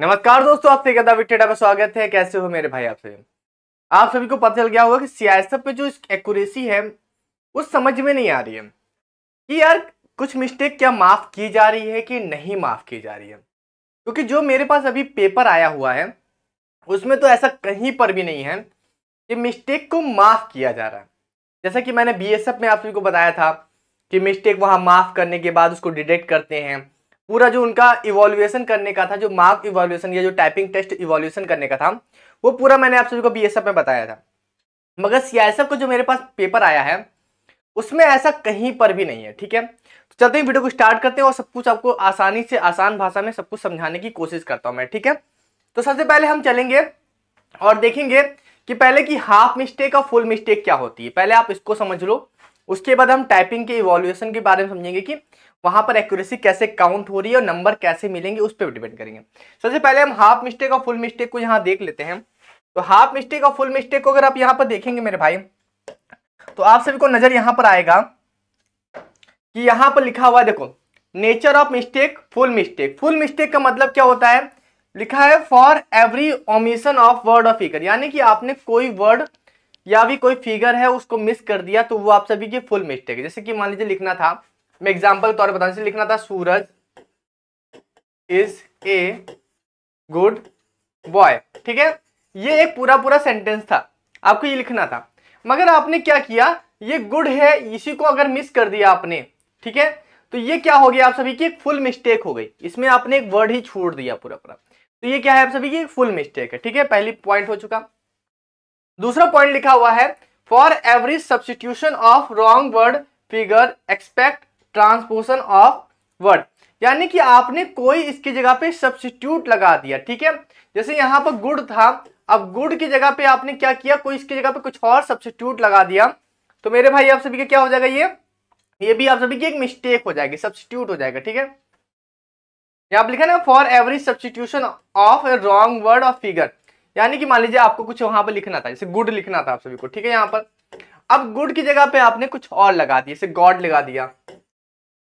नमस्कार दोस्तों आप सभी विक्टेटा में स्वागत है कैसे हो मेरे भाई आप सभी आप सभी को पता चल गया होगा कि सियासत पे जो एक्यूरेसी है वो समझ में नहीं आ रही है कि यार कुछ मिस्टेक क्या माफ़ की जा रही है कि नहीं माफ़ की जा रही है क्योंकि जो मेरे पास अभी पेपर आया हुआ है उसमें तो ऐसा कहीं पर भी नहीं है कि मिस्टेक को माफ़ किया जा रहा है जैसा कि मैंने बी में आप सभी को बताया था कि मिस्टेक वहाँ माफ़ करने के बाद उसको डिटेक्ट करते हैं पूरा जो उनका इवोल्यूशन करने का था जो मार्क इवोल्यूशन या जो टाइपिंग टेस्ट इवोल्यूशन करने का था वो पूरा मैंने आप सभी को बी में बताया था मगर सीआईएसएफ को जो मेरे पास पेपर आया है उसमें ऐसा कहीं पर भी नहीं है ठीक है तो चलते हैं वीडियो को स्टार्ट करते हैं और सब कुछ आपको आसानी से आसान भाषा में सब कुछ समझाने की कोशिश करता हूँ मैं ठीक है तो सबसे पहले हम चलेंगे और देखेंगे कि पहले की हाफ मिस्टेक और फुल मिस्टेक क्या होती है पहले आप इसको समझ लो उसके बाद हम टाइपिंग के इवोल्यूशन के बारे में समझेंगे कि वहां पर एक्यूरेसी कैसे काउंट हो रही है और नंबर कैसे मिलेंगे उस पर डिपेंड करेंगे सबसे पहले हम हाफ मिस्टेक और फुल मिस्टेक को यहाँ देख लेते हैं तो हाफ मिस्टेक और फुल मिस्टेक को अगर आप यहाँ पर देखेंगे मेरे भाई तो आप सभी को नजर यहाँ पर आएगा कि यहाँ पर लिखा हुआ है देखो nature of mistake full mistake full mistake का मतलब क्या होता है लिखा है for every omission of word और फिगर यानी कि आपने कोई वर्ड या भी कोई फिगर है उसको मिस कर दिया तो वो आप सभी की फुल मिस्टेक है जैसे कि मान लीजिए लिखना था मैं एग्जाम्पल तौर पर बताने लिखना था Suraj is a good boy ठीक है ये एक पूरा पूरा सेंटेंस था आपको ये लिखना था मगर आपने क्या किया ये गुड है इसी को अगर मिस कर दिया आपने ठीक है तो ये क्या हो गया आप सभी की एक फुल मिस्टेक हो गई इसमें आपने एक वर्ड ही छोड़ दिया पूरा पूरा तो ये क्या है आप सभी की फुल मिस्टेक है ठीक है पहली पॉइंट हो चुका दूसरा पॉइंट लिखा हुआ है for every substitution of wrong word figure except transposition of word यानी कि आपने कोई इसकी जगह पे सब्सिट्यूट लगा दिया ठीक है जैसे यहाँ पर गुड़ था अब गुड़ की जगह पे आपने क्या किया कोई इसकी जगह पे कुछ और सब्सिट्यूट लगा दिया तो मेरे भाई आप सभी का क्या हो जाएगा ये ये भी आप सभी की एक मिस्टेक हो जाएगी सब्सिट्यूट हो जाएगा ठीक है यहाँ पर लिखा ना for every substitution of a wrong word of figure यानी कि मान लीजिए आपको कुछ वहां पर लिखना था जैसे गुड लिखना था आप सभी को ठीक है यहाँ पर अब गुड की जगह पे आपने कुछ और लगा दिया जैसे गॉड लगा दिया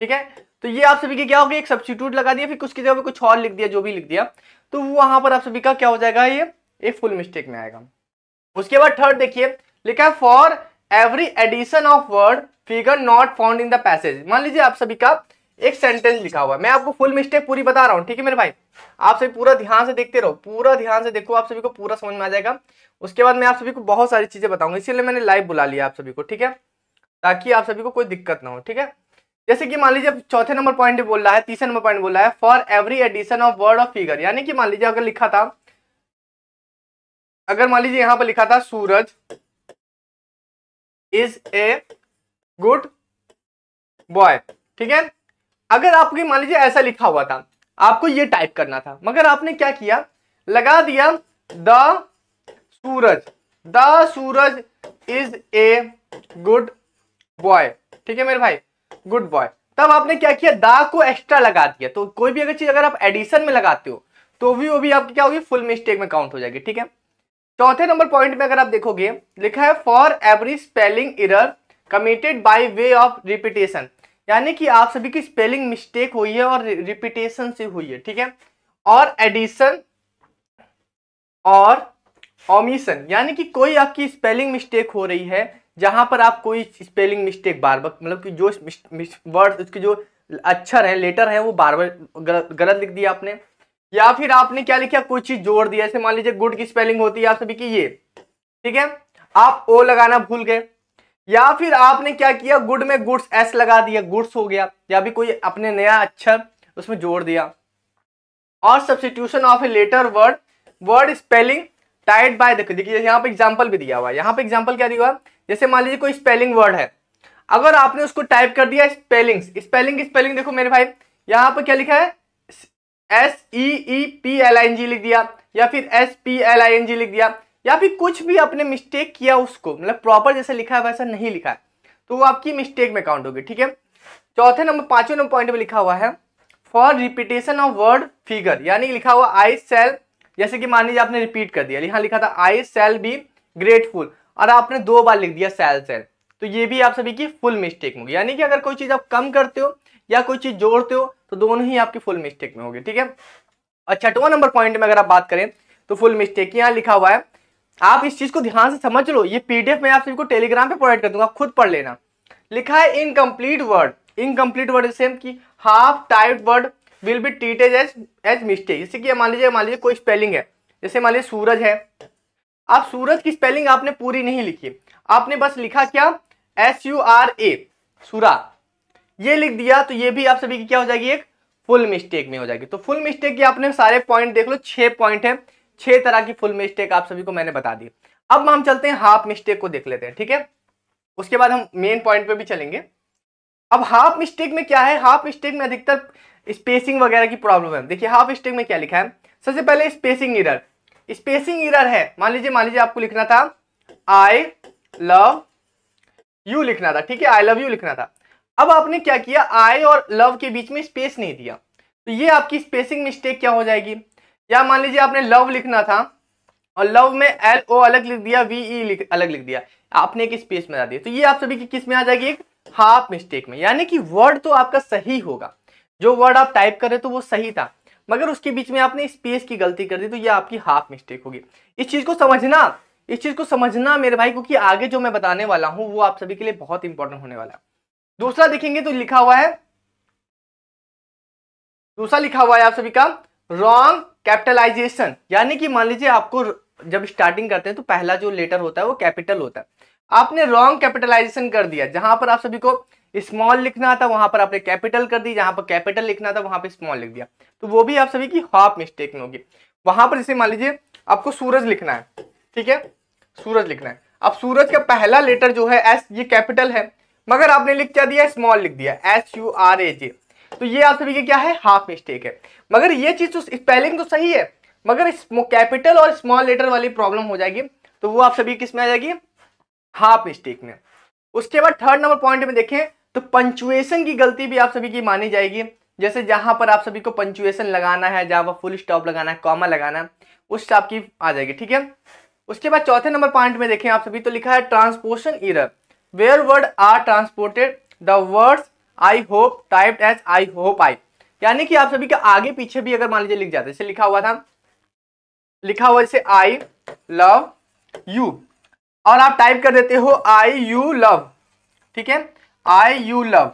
ठीक है तो ये आप सभी के क्या हो गया एक सब्सिट्यूट लगा दिया फिर कुछ की जगह पर कुछ और लिख दिया जो भी लिख दिया तो वहां पर आप सभी का क्या हो जाएगा ये एक फुल मिस्टेक में आएगा उसके बाद थर्ड देखिए लिखा है for every addition of word figure not found in the passage मान लीजिए आप सभी का एक सेंटेंस लिखा हुआ है मैं आपको फुल मिस्टेक पूरी बता रहा हूँ ठीक है मेरे भाई आप सभी पूरा ध्यान से देखते रहो पूरा ध्यान से देखो आप सभी को पूरा समझ में आ जाएगा उसके बाद मैं आप सभी को बहुत सारी चीजें बताऊंगा इसीलिए मैंने लाइव बुला लिया आप सभी को ठीक है ताकि आप सभी को कोई दिक्कत ना हो ठीक है जैसे कि मान लीजिए चौथे नंबर पॉइंट बोल रहा है तीसरे नंबर पॉइंट बोल रहा है for every addition of word of figure यानी कि मान लीजिए अगर लिखा था अगर मान लीजिए यहां पर लिखा था Suraj is a good boy ठीक है अगर आपकी मान लीजिए ऐसा लिखा हुआ था आपको ये टाइप करना था मगर आपने क्या किया लगा दिया the Suraj the Suraj is a good boy ठीक है मेरे भाई गुड बॉय तब आपने क्या किया दा को एक्स्ट्रा लगा दिया तो कोई भी अगर चीज अगर आप एडिशन में लगाते हो तो भी वो भी आपकी क्या होगी फुल मिस्टेक में काउंट हो जाएगी ठीक है चौथे नंबर पॉइंट में अगर आप देखोगे लिखा है for every spelling error committed by way of repetition यानी कि आप सभी की स्पेलिंग मिस्टेक हुई है और रिपीटेशन से हुई है ठीक है और एडिशन और ओमिशन यानी कि कोई आपकी स्पेलिंग मिस्टेक हो रही है जहाँ पर आप कोई स्पेलिंग मिस्टेक बार बार मतलब कि जो वर्ड उसके जो अक्षर हैं लेटर हैं वो बार बार गलत लिख दिया आपने या फिर आपने क्या लिखा कोई चीज़ जोड़ दिया ऐसे मान लीजिए गुड की स्पेलिंग होती है आप सभी की ये ठीक है आप ओ लगाना भूल गए या फिर आपने क्या किया गुड में गुड्स एस लगा दिया गुड्स हो गया या भी कोई अपने नया अक्षर उसमें जोड़ दिया और substitution of a letter word word spelling tied by देखो देखिए यहाँ पे एग्जाम्पल भी दिया हुआ है यहाँ पे एग्जाम्पल क्या दिया हुआ जैसे मान लीजिए कोई स्पेलिंग वर्ड है अगर आपने उसको टाइप कर दिया स्पेलिंग स्पेलिंग स्पेलिंग देखो मेरे भाई यहाँ पर क्या लिखा है S E E P L I N G लिख दिया या फिर S P L I N G लिख दिया या फिर कुछ भी आपने मिस्टेक किया उसको मतलब प्रॉपर जैसे लिखा है वैसा नहीं लिखा है तो वो आपकी मिस्टेक में काउंट होगी ठीक है चौथे नंबर पांचवें नंबर पॉइंट में लिखा हुआ है for repetition of word figure यानी लिखा हुआ आई सेल जैसे कि मान लीजिए आपने रिपीट कर दिया यहाँ लिखा था आई सेल बी ग्रेटफुल और आपने दो बार लिख दिया सेल सेल तो ये भी आप सभी की फुल मिस्टेक होगी यानी कि अगर कोई चीज़ आप कम करते हो या कोई चीज़ जोड़ते हो तो दोनों ही आपकी फुल मिस्टेक में होगी ठीक है अच्छा टो नंबर पॉइंट में अगर आप बात करें तो फुल मिस्टेक यहाँ लिखा हुआ है आप इस चीज़ को ध्यान से समझ लो ये पीडीएफ में आप सभी को टेलीग्राम पे प्रोवाइड कर दूंगा खुद पढ़ लेना लिखा है incomplete word incomplete word same की half type word will be treated as as mistake जैसे कि मान लीजिए मान लीजिए कोई स्पेलिंग है जैसे मान लीजिए सूरज है आप सूरज की स्पेलिंग आपने पूरी नहीं लिखी आपने बस लिखा क्या एस यू आर ए सूरा ये लिख दिया तो ये भी आप सभी की क्या हो जाएगी एक फुल मिस्टेक में हो जाएगी तो फुल मिस्टेक की आपने सारे पॉइंट देख लो छः पॉइंट है छह तरह की फुल मिस्टेक आप सभी को मैंने बता दी अब हम चलते हैं हाफ मिस्टेक को देख लेते हैं ठीक है उसके बाद हम मेन पॉइंट पे भी चलेंगे अब हाफ मिस्टेक में क्या है हाफ मिस्टेक में अधिकतर स्पेसिंग वगैरह की प्रॉब्लम है देखिए हाफ स्टेक में क्या लिखा है सबसे पहले स्पेसिंग इरर स्पेसिंग इरर है मान लीजिए मान लीजिए आपको लिखना था आई लव यू लिखना था ठीक है आई लव यू लिखना था अब आपने क्या किया आई और लव के बीच में स्पेस नहीं दिया तो ये आपकी स्पेसिंग मिस्टेक क्या हो जाएगी या मान लीजिए आपने लव लिखना था और लव में एल ओ अलग लिख दिया वी ई e लिख अलग लिख दिया आपने एक स्पेस में आ दिया तो ये आप सभी की किस में आ जाएगी एक हाफ मिस्टेक में यानी कि वर्ड तो आपका सही होगा जो वर्ड आप टाइप कर रहे थे तो वो सही था मगर उसके बीच में आपने स्पेस की गलती कर दी तो ये आपकी हाफ मिस्टेक होगी इस चीज़ को समझना इस चीज़ को समझना मेरे भाई क्योंकि आगे जो मैं बताने वाला हूं वो आप सभी के लिए बहुत इंपॉर्टेंट होने वाला है दूसरा देखेंगे तो लिखा हुआ है दूसरा लिखा हुआ है आप सभी का रॉन्ग कैपिटलाइजेशन यानी कि मान लीजिए आपको जब स्टार्टिंग करते हैं तो पहला जो लेटर होता है वो कैपिटल होता है आपने रॉन्ग कैपिटलाइजेशन कर दिया जहां पर आप सभी को स्मॉल लिखना था वहां पर आपने कैपिटल कर दी जहां पर कैपिटल लिखना था वहां पर स्मॉल लिख दिया तो वो भी आप सभी की हाफ मिस्टेक में होगी वहां पर जैसे मान लीजिए आपको सूरज लिखना है ठीक है सूरज लिखना है अब सूरज का पहला लेटर जो है एस ये कैपिटल है मगर आपने लिख क्या दिया स्मॉल लिख दिया S U R A J तो ये आप सभी की क्या है हाफ मिस्टेक है मगर ये चीज तो स्पेलिंग तो सही है मगर कैपिटल और स्मॉल लेटर वाली प्रॉब्लम हो जाएगी तो वो आप सभी किस में आ जाएगी हाफ मिस्टेक में उसके बाद थर्ड नंबर पॉइंट में देखें तो पंचुएशन की गलती भी आप सभी की मानी जाएगी जैसे जहां पर आप सभी को पंचुएशन लगाना है जहां पर फुल स्टॉप लगाना है कॉमा लगाना है उस आपकी आ जाएगी ठीक है उसके बाद चौथे नंबर पॉइंट में देखें आप सभी तो लिखा है transposition error where word are transported the words I hope type as I hope I यानी कि आप सभी के आगे पीछे भी अगर मान लीजिए लिख जाते जैसे लिखा हुआ था लिखा हुआ जैसे आई लव यू और आप टाइप कर देते हो आई यू लव ठीक है आई यू लव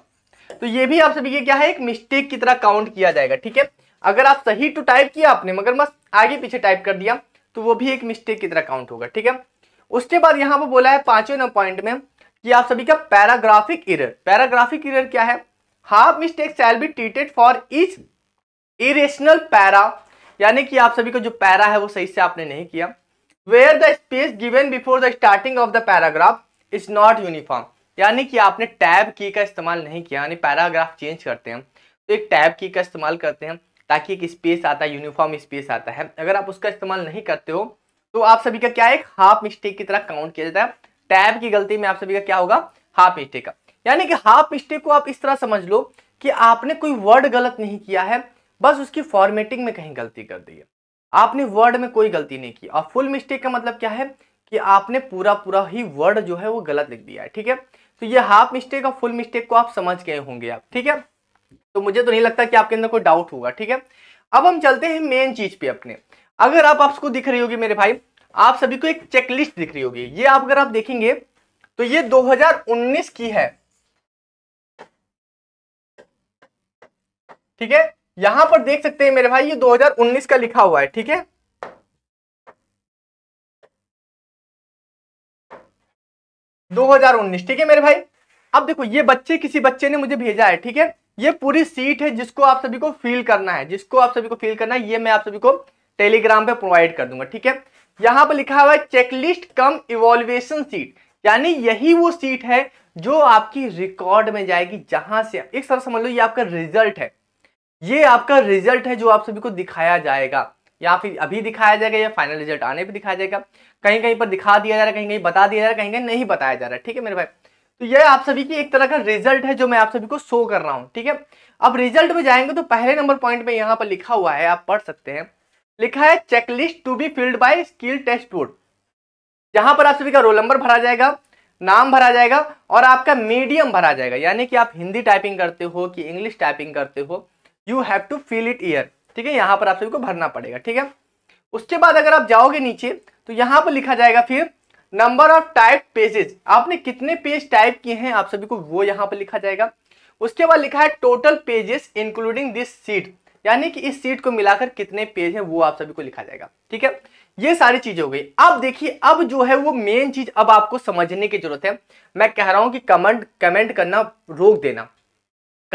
तो ये भी आप सभी के क्या है एक मिस्टेक की तरह काउंट किया जाएगा ठीक है अगर आप सही टू टाइप किया आपने मगर मस्त आगे पीछे टाइप कर दिया तो वो भी एक मिस्टेक की तरह काउंट होगा ठीक है उसके बाद यहाँ पर बोला है पांचवें नंबर पॉइंट में कि आप सभी का पैराग्राफिक इरर पैराग्राफिक इरर क्या है half mistake shall be treated for each irrational para यानी कि आप सभी का जो पैरा है वो सही से आपने नहीं किया where the space given before the starting of the paragraph is not uniform यानी कि आपने टैब की का इस्तेमाल नहीं किया यानी पैराग्राफ चेंज करते हैं तो एक टैब की का इस्तेमाल करते हैं ताकि एक स्पेस आता है यूनिफॉर्म स्पेस आता है अगर आप उसका इस्तेमाल नहीं करते हो तो आप सभी का क्या एक हाफ मिस्टेक की तरह काउंट किया जाता है टैब की गलती में आप सभी का क्या होगा हाफ मिस्टेक का यानी कि हाफ मिस्टेक को आप इस तरह समझ लो कि आपने कोई वर्ड गलत नहीं किया है बस उसकी फॉर्मेटिंग में कहीं गलती कर दी है आपने वर्ड में कोई गलती नहीं की और फुल मिस्टेक का मतलब क्या है कि आपने पूरा पूरा ही वर्ड जो है वो गलत लिख दिया है ठीक है तो ये हाफ मिस्टेक और फुल मिस्टेक को आप समझ गए होंगे आप ठीक है तो मुझे तो नहीं लगता कि आपके अंदर कोई डाउट होगा ठीक है अब हम चलते हैं मेन चीज पे अपने अगर आप आपको दिख रही होगी मेरे भाई आप सभी को एक चेकलिस्ट दिख रही होगी ये आप अगर आप देखेंगे तो ये 2019 की है ठीक है यहां पर देख सकते हैं मेरे भाई ये 2019 का लिखा हुआ है ठीक है 2019 ठीक है मेरे भाई अब देखो ये बच्चे किसी बच्चे ने मुझे भेजा है ठीक है ये पूरी सीट है जिसको आप सभी को फिल करना है जिसको आप सभी को फिल करना है ये मैं आप सभी को टेलीग्राम पे प्रोवाइड कर दूंगा ठीक है यहाँ पर लिखा हुआ है चेकलिस्ट कम इवोल्यूशन सीट यानी यही वो सीट है जो आपकी रिकॉर्ड में जाएगी जहां से एक तरह समझ लो ये आपका रिजल्ट है ये आपका रिजल्ट है जो आप सभी को दिखाया जाएगा या फिर अभी दिखाया जाएगा या फाइनल रिजल्ट आने पर दिखाया जाएगा कहीं कहीं पर दिखा दिया जा रहा है कहीं कहीं बता दिया जा रहा है कहीं कहीं नहीं बताया जा रहा है ठीक है मेरे भाई तो यह आप सभी की एक तरह का रिजल्ट है जो मैं आप सभी को शो कर रहा हूँ ठीक है अब रिजल्ट में जाएंगे तो पहले नंबर पॉइंट में यहाँ पर लिखा हुआ है आप पढ़ सकते हैं लिखा है checklist to be filled by skill test board यहाँ पर आप सभी का रोल नंबर भरा जाएगा नाम भरा जाएगा और आपका मीडियम भरा जाएगा यानी कि आप हिंदी टाइपिंग करते हो कि इंग्लिश टाइपिंग करते हो you have to fill it here ठीक है यहाँ पर आप सभी को भरना पड़ेगा ठीक है उसके बाद अगर आप जाओगे नीचे तो यहाँ पर लिखा जाएगा फिर नंबर ऑफ टाइप पेजेस आपने कितने पेज टाइप किए हैं आप सभी को वो यहाँ पर लिखा जाएगा उसके बाद लिखा है total pages including this sheet यानी कि इस सीट को मिलाकर कितने पेज हैं वो आप सभी को लिखा जाएगा ठीक है ये सारी चीज हो गई अब देखिए अब जो है वो मेन चीज अब आपको समझने की जरूरत है मैं कह रहा हूं कि कमेंट कमेंट करना रोक देना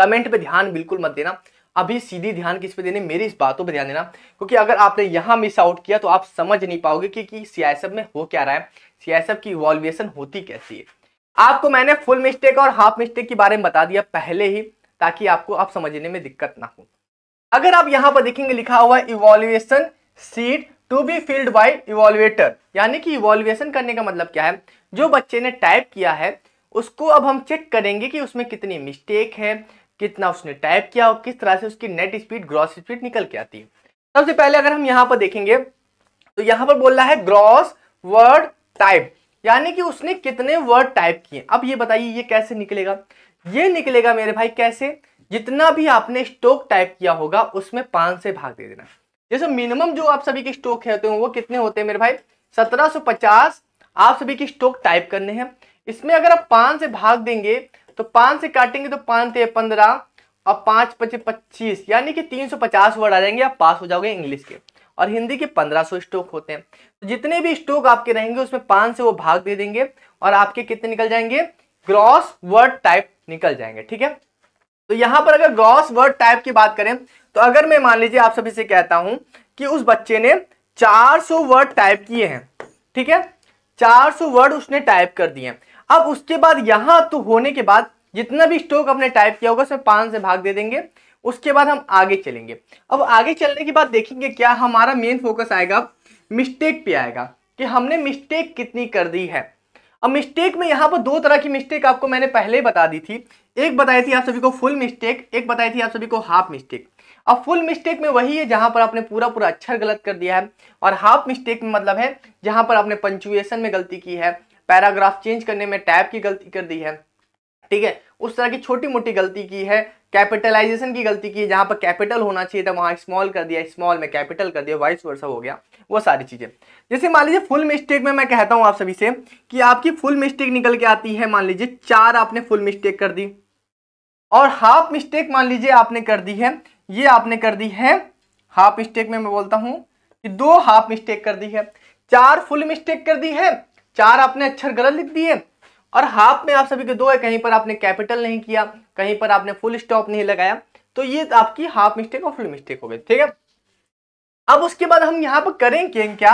कमेंट पे ध्यान बिल्कुल मत देना अभी सीधे ध्यान किस पे देने मेरी इस बातों पे ध्यान देना क्योंकि अगर आपने यहाँ मिस आउट किया तो आप समझ नहीं पाओगे कि, कि सीआईएसएफ में हो क्या रहा है सीआईएसएफ की इवॉल्वेशन होती कैसी है आपको मैंने फुल मिस्टेक और हाफ मिस्टेक के बारे में बता दिया पहले ही ताकि आपको आप समझने में दिक्कत ना हो अगर आप यहाँ पर देखेंगे लिखा हुआ है evaluation sheet to be filled by evaluator यानी कि इवॉल्युएशन करने का मतलब क्या है जो बच्चे ने टाइप किया है उसको अब हम चेक करेंगे कि उसमें कितनी मिस्टेक है कितना उसने टाइप किया और किस तरह से उसकी नेट स्पीड ग्रॉस स्पीड निकल के आती है सबसे पहले अगर हम यहाँ पर देखेंगे तो यहाँ पर बोल रहा है ग्रॉस वर्ड टाइप यानी कि उसने कितने वर्ड टाइप किए अब ये बताइए ये कैसे निकलेगा ये निकलेगा मेरे भाई कैसे जितना भी आपने स्टोक टाइप किया होगा उसमें पांच से भाग दे देना जैसे मिनिमम जो आप सभी के स्टोक होते हैं वो कितने होते हैं मेरे भाई 1750 आप सभी के स्टोक टाइप करने हैं इसमें अगर आप पांच से भाग देंगे तो पांच से काटेंगे तो पांच पंद्रह और पांच पचे पच्चीस यानी कि तीन सौ पचास वर्ड आ जाएंगे आप पास हो जाओगे इंग्लिश के और हिंदी के पंद्रह सौ स्ट्रोक होते हैं तो जितने भी स्ट्रोक आपके रहेंगे उसमें पांच से वो भाग दे देंगे और आपके कितने निकल जाएंगे ग्रॉस वर्ड टाइप निकल जाएंगे ठीक है तो यहां पर अगर ग्रॉस वर्ड टाइप की बात करें तो अगर मैं मान लीजिए आप सभी से कहता हूं कि उस बच्चे ने 400 वर्ड टाइप किए हैं ठीक है 400 वर्ड उसने टाइप कर दिए हैं अब उसके बाद यहाँ तो होने के बाद जितना भी स्टॉक आपने टाइप किया होगा उसमें पाँच से भाग दे देंगे उसके बाद हम आगे चलेंगे अब आगे चलने के बाद देखेंगे क्या हमारा मेन फोकस आएगा मिस्टेक पे आएगा कि हमने मिस्टेक कितनी कर दी है अब मिस्टेक में यहाँ पर दो तरह की मिस्टेक आपको मैंने पहले बता दी थी एक बताई थी आप सभी को फुल मिस्टेक एक बताई थी आप सभी को हाफ मिस्टेक अब फुल मिस्टेक में वही है जहाँ पर आपने पूरा पूरा अक्षर गलत कर दिया है और हाफ मिस्टेक में मतलब है जहाँ पर आपने पंचुएशन में गलती की है पैराग्राफ चेंज करने में टैब की गलती कर दी है ठीक है उस तरह की छोटी मोटी गलती की है कैपिटलाइजेशन की गलती की है जहाँ पर कैपिटल होना चाहिए था वहाँ स्मॉल कर दिया स्मॉल में कैपिटल कर दिया वाइस वर्सा हो गया वो सारी चीज़ें जैसे मान लीजिए फुल मिस्टेक में मैं कहता हूँ आप सभी से कि आपकी फुल मिस्टेक निकल के आती है मान लीजिए चार आपने फुल मिस्टेक कर दी और हाफ मिस्टेक मान लीजिए आपने कर दी है ये आपने कर दी है हाफ मिस्टेक में मैं बोलता हूँ कि दो हाफ मिस्टेक कर दी है चार फुल मिस्टेक कर दी है चार आपने अक्षर गलत लिख दिए और हाफ में आप सभी के दो है कहीं पर आपने कैपिटल नहीं किया कहीं पर आपने फुल स्टॉप नहीं लगाया तो ये आपकी हाफ मिस्टेक और फुल मिस्टेक हो गई ठीक है अब उसके बाद हम यहां पर करेंगे क्या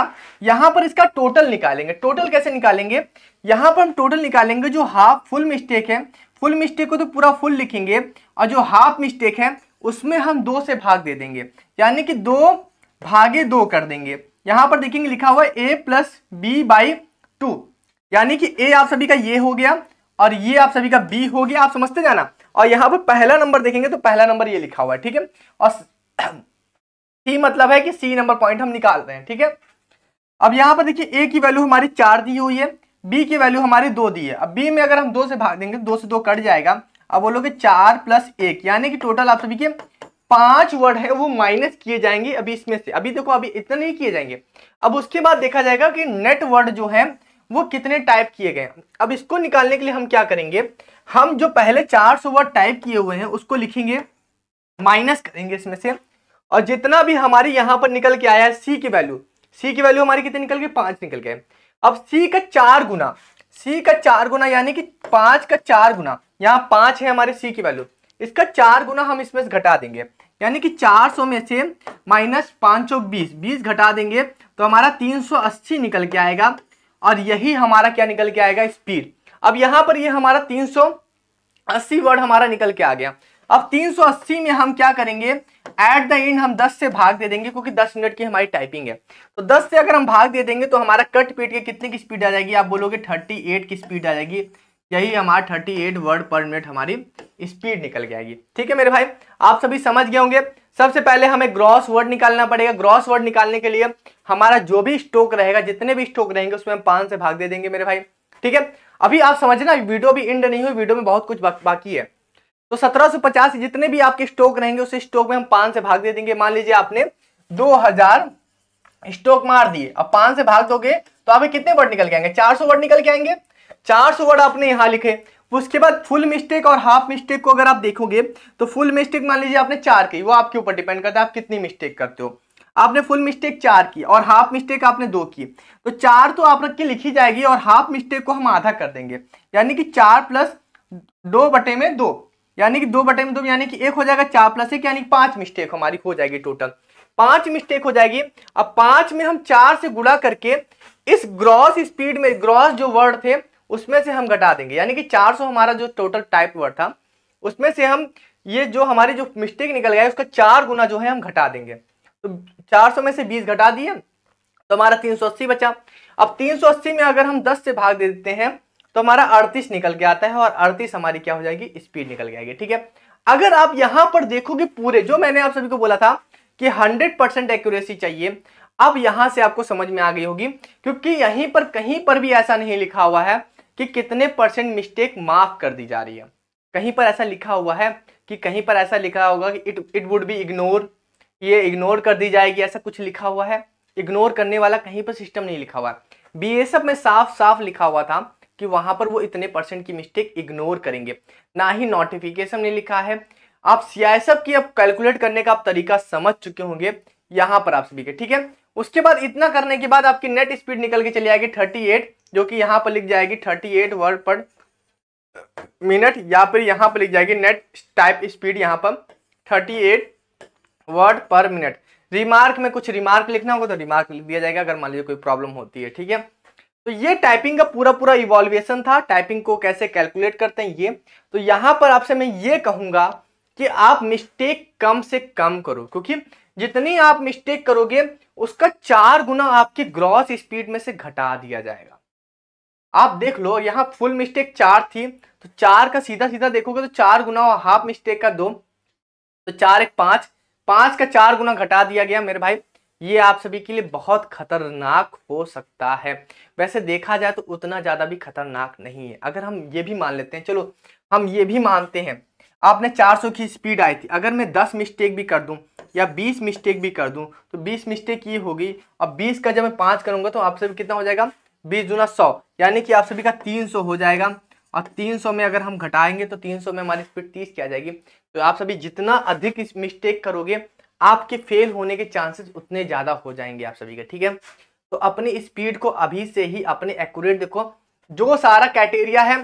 यहां पर इसका टोटल निकालेंगे टोटल कैसे निकालेंगे यहां पर हम टोटल निकालेंगे जो हाफ फुल मिस्टेक है फुल मिस्टेक को तो पूरा फुल लिखेंगे और जो हाफ मिस्टेक है उसमें हम दो से भाग दे देंगे यानी कि दो भागे दो कर देंगे यहां पर देखेंगे लिखा हुआ है A plus B by two यानी कि ए आप सभी का ये हो गया और ये आप सभी का बी हो गया आप समझते जाना और यहां पर पहला नंबर देखेंगे तो पहला नंबर ये लिखा हुआ है ठीक है और सी मतलब है कि सी नंबर पॉइंट हम निकाल रहे हैं ठीक है अब यहां पर देखिए ए की वैल्यू हमारी चार दी हुई है बी की वैल्यू हमारी दो दी है अब बी में अगर हम दो से भाग देंगे दो से दो कट जाएगा अब बोलोगे चार प्लस एक यानी कि टोटल आप सभी के पांच वर्ड है वो माइनस किए जाएंगे अभी इसमें से अभी देखो अभी इतना नहीं किए जाएंगे अब उसके बाद देखा जाएगा कि नेट वर्ड जो है वो कितने टाइप किए गए अब इसको निकालने के लिए हम क्या करेंगे हम जो पहले चार सौ वर्ड टाइप किए हुए हैं उसको लिखेंगे माइनस करेंगे इसमें से और जितना भी हमारे यहाँ पर निकल के आया है सी की वैल्यू सी की वैल्यू हमारी कितनी निकल गई पाँच निकल गए अब सी का चार गुना सी का चार गुना यानी कि पाँच का चार गुना यहाँ पाँच है हमारे सी की वैल्यू इसका चार गुना हम इसमें से घटा देंगे यानी कि 400 में से माइनस पाँच सौ बीस बीस घटा देंगे तो हमारा 380 निकल के आएगा और यही हमारा क्या निकल के आएगा स्पीड अब यहां पर ये हमारा 380 वर्ड हमारा निकल के आ गया अब 380 में हम क्या करेंगे एट द एंड हम 10 से भाग दे देंगे क्योंकि 10 मिनट की हमारी टाइपिंग है तो 10 से अगर हम भाग दे देंगे तो हमारा कट पेट के कितने की स्पीड आ जाएगी आप बोलोगे 38 की स्पीड आ जाएगी यही हमारा thirty eight word per minute हमारी स्पीड निकल के आएगी ठीक है मेरे भाई आप सभी समझ गए होंगे सबसे पहले हमें ग्रॉस वर्ड निकालना पड़ेगा ग्रॉस वर्ड निकालने के लिए हमारा जो भी स्टोक रहेगा जितने भी स्टोक रहेंगे उसमें हम पाँच से भाग दे देंगे मेरे भाई ठीक है अभी आप समझना वीडियो भी इंड नहीं हुई वीडियो में बहुत कुछ बा, बाकी है तो सत्रह सौ पचास जितने भी आपके स्टोक रहेंगे उस स्टोक में हम पांच से भाग दे देंगे मान लीजिए आपने दो हजार स्टोक मार दिए अब पांच से भाग दोगे तो आप कितने वर्ड निकल के आएंगे चार सौ वर्ड निकल के आएंगे चार सौ वर्ड आपने यहाँ लिखे उसके बाद फुल मिस्टेक और हाफ मिस्टेक को अगर आप देखोगे तो फुल मिस्टेक मान लीजिए आपने चार की वो आपके ऊपर डिपेंड करता है आप कितनी मिस्टेक करते हो आपने फुल मिस्टेक चार की और हाफ मिस्टेक आपने दो की तो चार तो आप रख के लिखी जाएगी और हाफ मिस्टेक को हम आधा कर देंगे यानी कि चार प्लस दो बटे में दो यानी कि दो बटे में दो यानी कि एक हो जाएगा चार प्लस एक यानी पांच मिस्टेक हमारी हो जाएगी टोटल पांच मिस्टेक हो जाएगी अब पांच में हम चार से गुड़ा करके इस ग्रॉस स्पीड में ग्रॉस जो वर्ड थे उसमें से हम घटा देंगे यानी कि 400 हमारा जो टोटल टाइप वर्ड था उसमें से हम ये जो हमारी जो मिस्टेक निकल गया उसका चार गुना जो है हम घटा देंगे तो 400 में से 20 घटा दिए तो हमारा 380 बचा अब 380 में अगर हम 10 से भाग दे देते हैं तो हमारा अड़तीस निकल के आता है और अड़तीस हमारी क्या हो जाएगी स्पीड निकल जाएगी ठीक है अगर आप यहाँ पर देखोगे पूरे जो मैंने आप सभी को बोला था कि 100 परसेंट एक्यूरेसी चाहिए अब यहाँ से आपको समझ में आ गई होगी क्योंकि यहीं पर कहीं पर भी ऐसा नहीं लिखा हुआ है कि कितने परसेंट मिस्टेक माफ़ कर दी जा रही है कहीं पर ऐसा लिखा हुआ है कि कहीं पर ऐसा लिखा होगा कि it it would be ignore ये इग्नोर कर दी जाएगी ऐसा कुछ लिखा हुआ है इग्नोर करने वाला कहीं पर सिस्टम नहीं लिखा हुआ है बी एस एफ में साफ साफ लिखा हुआ था कि वहाँ पर वो इतने परसेंट की मिस्टेक इग्नोर करेंगे ना ही नोटिफिकेशन ने लिखा है आप सी आई एस एफ की अब कैलकुलेट करने का आप तरीका समझ चुके होंगे यहाँ पर आप सभी के ठीक है उसके बाद इतना करने के बाद आपकी नेट स्पीड निकल के चली आएगी थर्टी एट जो कि यहाँ पर लिख जाएगी thirty eight word per minute या फिर यहाँ पर लिख जाएगी नेट टाइप स्पीड यहाँ पर thirty eight word per minute remark में कुछ रिमार्क लिखना होगा तो रिमार्क लिख दिया जाएगा अगर मान लीजिए कोई प्रॉब्लम होती है ठीक है तो ये टाइपिंग का पूरा पूरा इवॉल्वेशन था टाइपिंग को कैसे कैलकुलेट करते हैं ये तो यहाँ पर आपसे मैं ये कहूँगा कि आप मिस्टेक कम से कम करो क्योंकि जितनी आप मिस्टेक करोगे उसका चार गुना आपकी ग्रॉस स्पीड में से घटा दिया जाएगा आप देख लो यहाँ फुल मिस्टेक चार थी तो चार का सीधा सीधा देखोगे तो चार गुना और हाफ मिस्टेक का दो तो चार एक पाँच पाँच का चार गुना घटा दिया गया मेरे भाई ये आप सभी के लिए बहुत खतरनाक हो सकता है वैसे देखा जाए तो उतना ज़्यादा भी खतरनाक नहीं है अगर हम ये भी मान लेते हैं चलो हम ये भी मानते हैं आपने 400 की स्पीड आई थी अगर मैं 10 मिस्टेक भी कर दूं या 20 मिस्टेक भी कर दूं तो 20 मिस्टेक ये होगी और 20 का जब मैं पाँच करूंगा तो आप सभी कितना हो जाएगा बीस दूना सौ यानी कि आप सभी का तीन सौ हो जाएगा और तीन सौ में अगर हम घटाएंगे तो तीन सौ में हमारी स्पीड तीस की आ जाएगी तो आप सभी जितना अधिक इस मिस्टेक करोगे आपके फेल होने के चांसेस उतने ज़्यादा हो जाएंगे आप सभी के ठीक है तो अपनी स्पीड को अभी से ही अपने एक्यूरेट देखो जो सारा क्राइटेरिया है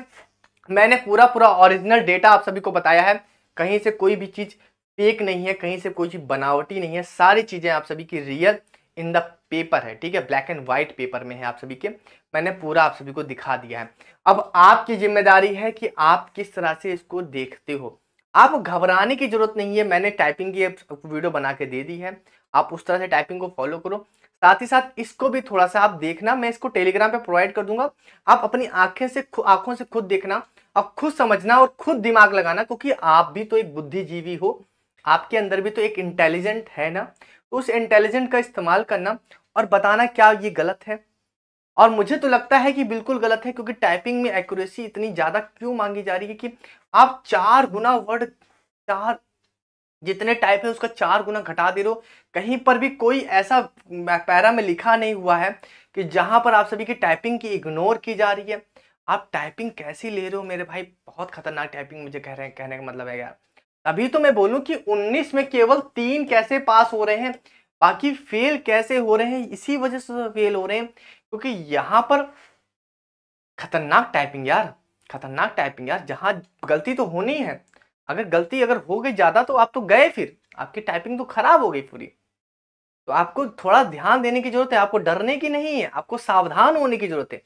मैंने पूरा पूरा ओरिजिनल डेटा आप सभी को बताया है कहीं से कोई भी चीज़ फेक नहीं है कहीं से कोई चीज़ बनावटी नहीं है सारी चीज़ें आप सभी की रियल इन द पेपर है ठीक है ब्लैक एंड व्हाइट पेपर में है आप सभी के मैंने पूरा आप सभी को दिखा दिया है अब आपकी जिम्मेदारी है कि आप किस तरह से इसको देखते हो आप घबराने की जरूरत नहीं है मैंने टाइपिंग की वीडियो बना के दे दी है आप उस तरह से टाइपिंग को फॉलो करो साथ ही साथ इसको भी थोड़ा सा आप देखना मैं इसको टेलीग्राम पे प्रोवाइड कर दूंगा आप अपनी आंखें से आंखों से खुद देखना और खुद समझना और खुद दिमाग लगाना क्योंकि आप भी तो एक बुद्धिजीवी हो आपके अंदर भी तो एक इंटेलिजेंट है ना तो उस इंटेलिजेंट का इस्तेमाल करना और बताना क्या ये गलत है और मुझे तो लगता है कि बिल्कुल गलत है क्योंकि टाइपिंग में एक्यूरेसी इतनी ज़्यादा क्यों मांगी जा रही है कि आप चार गुना वर्ड चार जितने टाइप है उसका चार गुना घटा दे रो कहीं पर भी कोई ऐसा पैरा में लिखा नहीं हुआ है कि जहाँ पर आप सभी की टाइपिंग की इग्नोर की जा रही है आप टाइपिंग कैसी ले रहे हो मेरे भाई बहुत खतरनाक टाइपिंग मुझे कह रहे हैं कहने का मतलब है यार तभी तो मैं बोलूं कि 19 में केवल तीन कैसे पास हो रहे हैं बाकी फेल कैसे हो रहे हैं इसी वजह से तो फेल हो रहे हैं क्योंकि यहाँ पर खतरनाक टाइपिंग यार खतरनाक टाइपिंग यार जहाँ गलती तो होनी है अगर गलती अगर हो गई ज़्यादा तो आप तो गए फिर आपकी टाइपिंग तो खराब हो गई पूरी तो आपको थोड़ा ध्यान देने की जरूरत है आपको डरने की नहीं है आपको सावधान होने की जरूरत है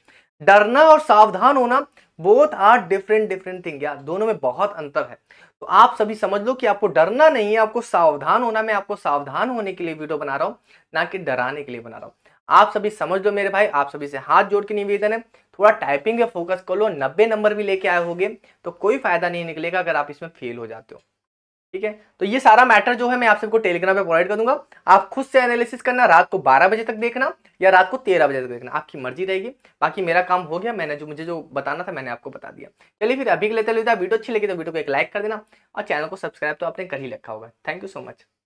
डरना और सावधान होना both are different different thing यार दोनों में बहुत अंतर है तो आप सभी समझ लो कि आपको डरना नहीं है आपको सावधान होना मैं आपको सावधान होने के लिए वीडियो बना रहा हूँ ना कि डराने के लिए बना रहा हूँ आप सभी समझ लो मेरे भाई आप सभी से हाथ जोड़ के निवेदन है थोड़ा टाइपिंग पे फोकस कर लो नब्बे नंबर भी लेके आए होगे तो कोई फायदा नहीं निकलेगा अगर आप इसमें फेल हो जाते हो ठीक है तो ये सारा मैटर जो है मैं आप सबको टेलीग्राम पे प्रोवाइड कर दूंगा आप खुद से एनालिसिस करना रात को 12 बजे तक देखना या रात को 13 बजे तक देखना आपकी मर्जी रहेगी बाकी मेरा काम हो गया मैंने जो मुझे जो बताना था मैंने आपको बता दिया चलिए फिर अभी के लिए वीडियो अच्छी लगी तो वीडियो को एक लाइक कर देना और चैनल को सब्सक्राइब तो आपने कर ही रखा होगा थैंक यू सो मच